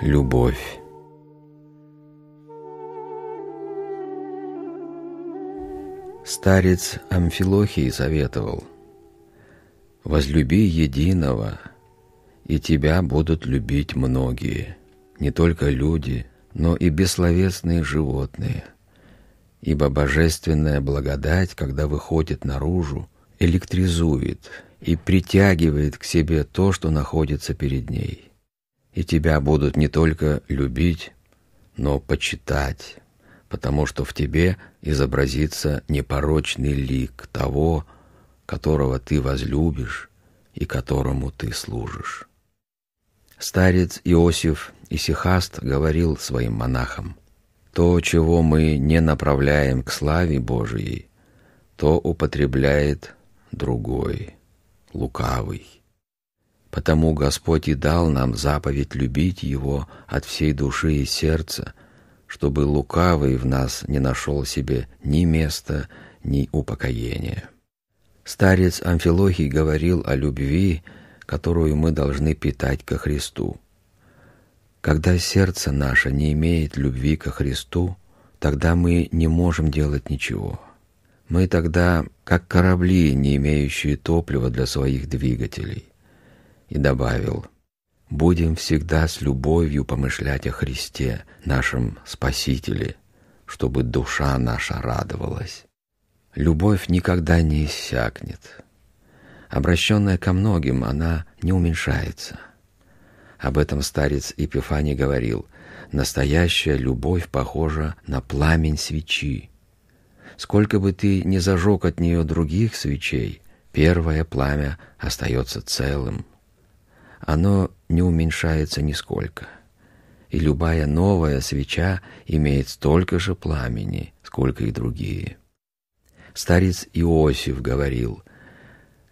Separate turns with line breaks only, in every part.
любовь. Старец Амфилохий советовал, «Возлюби единого, и тебя будут любить многие, не только люди, но и бессловесные животные, ибо божественная благодать, когда выходит наружу, электризует и притягивает к себе то, что находится перед ней и тебя будут не только любить, но почитать, потому что в тебе изобразится непорочный лик того, которого ты возлюбишь и которому ты служишь. Старец Иосиф Исихаст говорил своим монахам, «То, чего мы не направляем к славе Божией, то употребляет другой, лукавый». Потому Господь и дал нам заповедь любить Его от всей души и сердца, чтобы лукавый в нас не нашел себе ни места, ни упокоения. Старец Амфилохий говорил о любви, которую мы должны питать ко Христу. Когда сердце наше не имеет любви ко Христу, тогда мы не можем делать ничего. Мы тогда как корабли, не имеющие топлива для своих двигателей и добавил, «Будем всегда с любовью помышлять о Христе, нашем Спасителе, чтобы душа наша радовалась. Любовь никогда не иссякнет. Обращенная ко многим, она не уменьшается». Об этом старец Епифаний говорил, «Настоящая любовь похожа на пламень свечи. Сколько бы ты ни зажег от нее других свечей, первое пламя остается целым» оно не уменьшается нисколько. И любая новая свеча имеет столько же пламени, сколько и другие. Старец Иосиф говорил,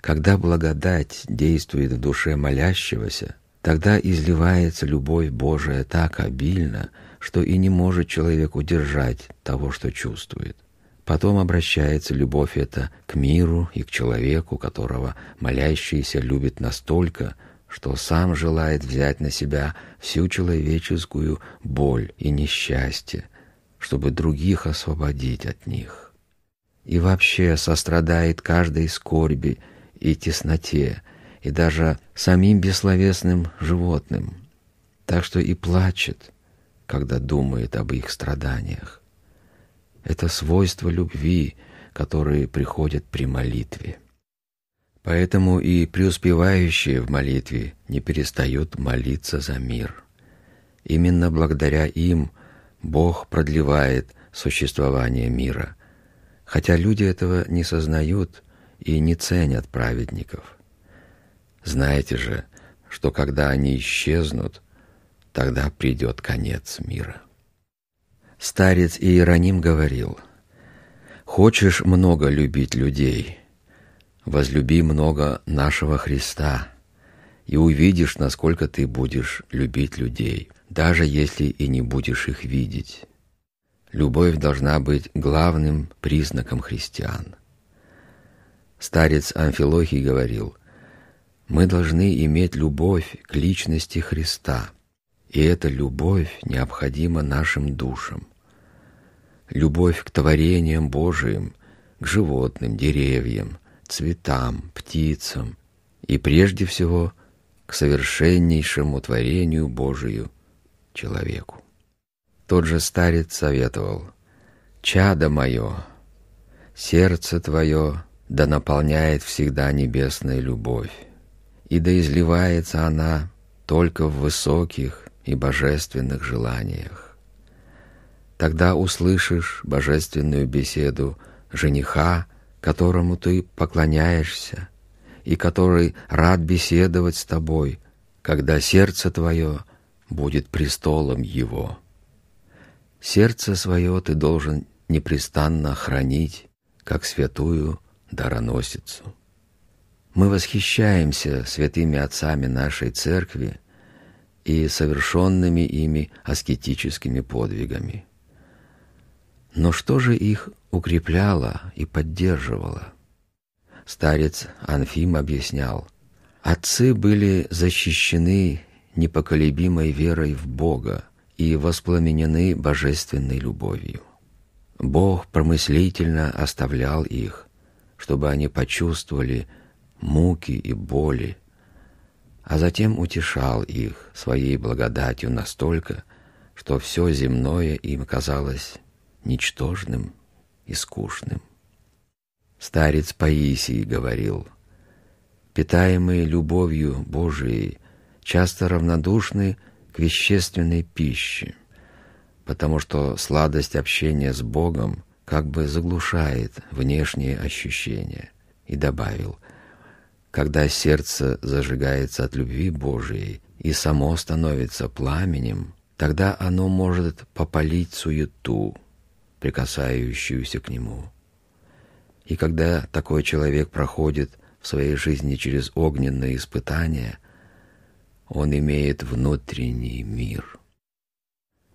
«Когда благодать действует в душе молящегося, тогда изливается любовь Божия так обильно, что и не может человек удержать того, что чувствует. Потом обращается любовь эта к миру и к человеку, которого молящийся любит настолько, что сам желает взять на себя всю человеческую боль и несчастье, чтобы других освободить от них. И вообще сострадает каждой скорби и тесноте, и даже самим бессловесным животным, так что и плачет, когда думает об их страданиях. Это свойство любви, которые приходят при молитве. Поэтому и преуспевающие в молитве не перестают молиться за мир. Именно благодаря им Бог продлевает существование мира, хотя люди этого не сознают и не ценят праведников. Знаете же, что когда они исчезнут, тогда придет конец мира. Старец Иероним говорил, «Хочешь много любить людей – возлюби много нашего Христа, и увидишь, насколько ты будешь любить людей, даже если и не будешь их видеть. Любовь должна быть главным признаком христиан. Старец Амфилохий говорил, «Мы должны иметь любовь к личности Христа, и эта любовь необходима нашим душам. Любовь к творениям Божиим, к животным, деревьям – цветам, птицам и прежде всего к совершеннейшему творению Божию человеку. Тот же старец советовал «Чадо мое, сердце твое да наполняет всегда небесная любовь, и да изливается она только в высоких и божественных желаниях. Тогда услышишь божественную беседу жениха которому ты поклоняешься и который рад беседовать с тобой, когда сердце твое будет престолом его. Сердце свое ты должен непрестанно хранить, как святую дароносицу. Мы восхищаемся святыми отцами нашей Церкви и совершенными ими аскетическими подвигами. Но что же их укрепляло и поддерживало? Старец Анфим объяснял, отцы были защищены непоколебимой верой в Бога и воспламенены божественной любовью. Бог промыслительно оставлял их, чтобы они почувствовали муки и боли, а затем утешал их своей благодатью настолько, что все земное им казалось ничтожным и скучным. Старец Паисий говорил, «Питаемые любовью Божией часто равнодушны к вещественной пище, потому что сладость общения с Богом как бы заглушает внешние ощущения». И добавил, «Когда сердце зажигается от любви Божией и само становится пламенем, тогда оно может попалить суету, прикасающуюся к нему. И когда такой человек проходит в своей жизни через огненные испытания, он имеет внутренний мир.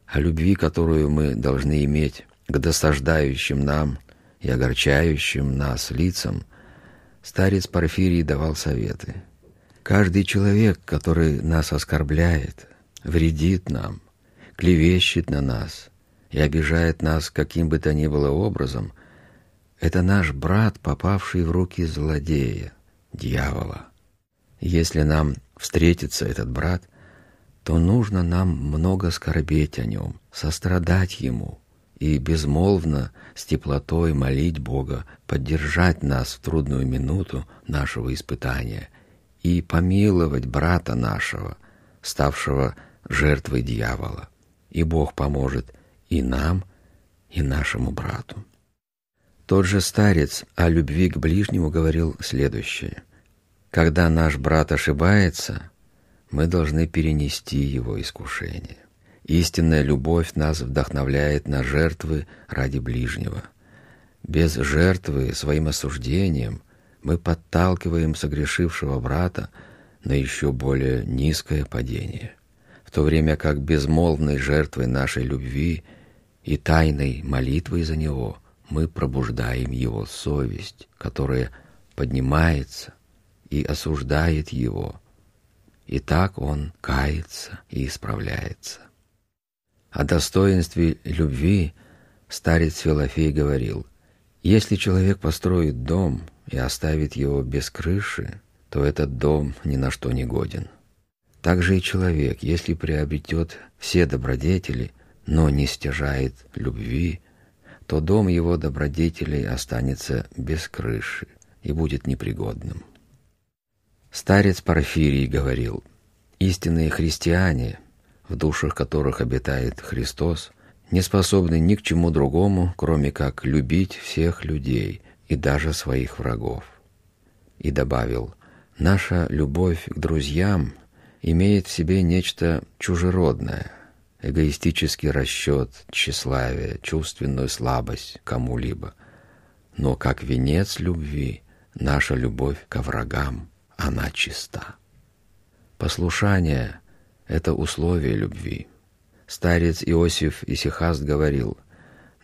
О любви, которую мы должны иметь к досаждающим нам и огорчающим нас лицам, старец Порфирий давал советы. Каждый человек, который нас оскорбляет, вредит нам, клевещет на нас – и обижает нас каким бы то ни было образом, это наш брат, попавший в руки злодея, дьявола. Если нам встретится этот брат, то нужно нам много скорбеть о нем, сострадать ему и безмолвно, с теплотой молить Бога поддержать нас в трудную минуту нашего испытания и помиловать брата нашего, ставшего жертвой дьявола. И Бог поможет – и нам, и нашему брату. Тот же старец о любви к ближнему говорил следующее. «Когда наш брат ошибается, мы должны перенести его искушение. Истинная любовь нас вдохновляет на жертвы ради ближнего. Без жертвы своим осуждением мы подталкиваем согрешившего брата на еще более низкое падение, в то время как безмолвной жертвой нашей любви – и тайной молитвой за него мы пробуждаем его совесть, которая поднимается и осуждает его, и так он кается и исправляется. О достоинстве любви старец Филофей говорил, «Если человек построит дом и оставит его без крыши, то этот дом ни на что не годен. Так же и человек, если приобретет все добродетели – но не стяжает любви, то дом его добродетелей останется без крыши и будет непригодным. Старец Парфирий говорил, «Истинные христиане, в душах которых обитает Христос, не способны ни к чему другому, кроме как любить всех людей и даже своих врагов». И добавил, «Наша любовь к друзьям имеет в себе нечто чужеродное – эгоистический расчет, тщеславие, чувственную слабость кому-либо. Но как венец любви наша любовь ко врагам, она чиста. Послушание — это условие любви. Старец Иосиф Исихаст говорил,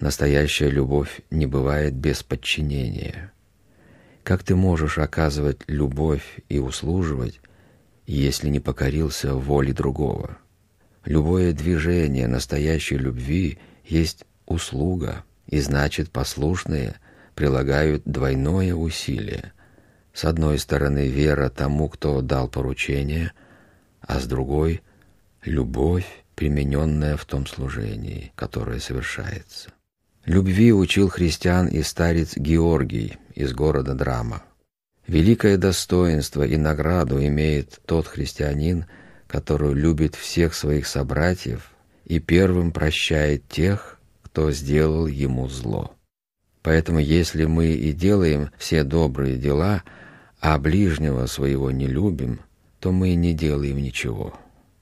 «Настоящая любовь не бывает без подчинения». Как ты можешь оказывать любовь и услуживать, если не покорился воле другого? Любое движение настоящей любви есть услуга, и значит послушные прилагают двойное усилие. С одной стороны вера тому, кто дал поручение, а с другой — любовь, примененная в том служении, которое совершается. Любви учил христиан и старец Георгий из города Драма. Великое достоинство и награду имеет тот христианин, которую любит всех своих собратьев и первым прощает тех, кто сделал ему зло. Поэтому если мы и делаем все добрые дела, а ближнего своего не любим, то мы не делаем ничего.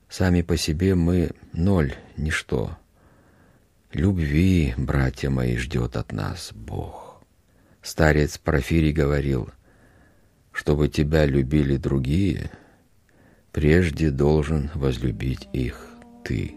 Сами по себе мы ноль, ничто. Любви, братья мои, ждет от нас Бог. Старец Профирий говорил, «Чтобы тебя любили другие — прежде должен возлюбить их ты.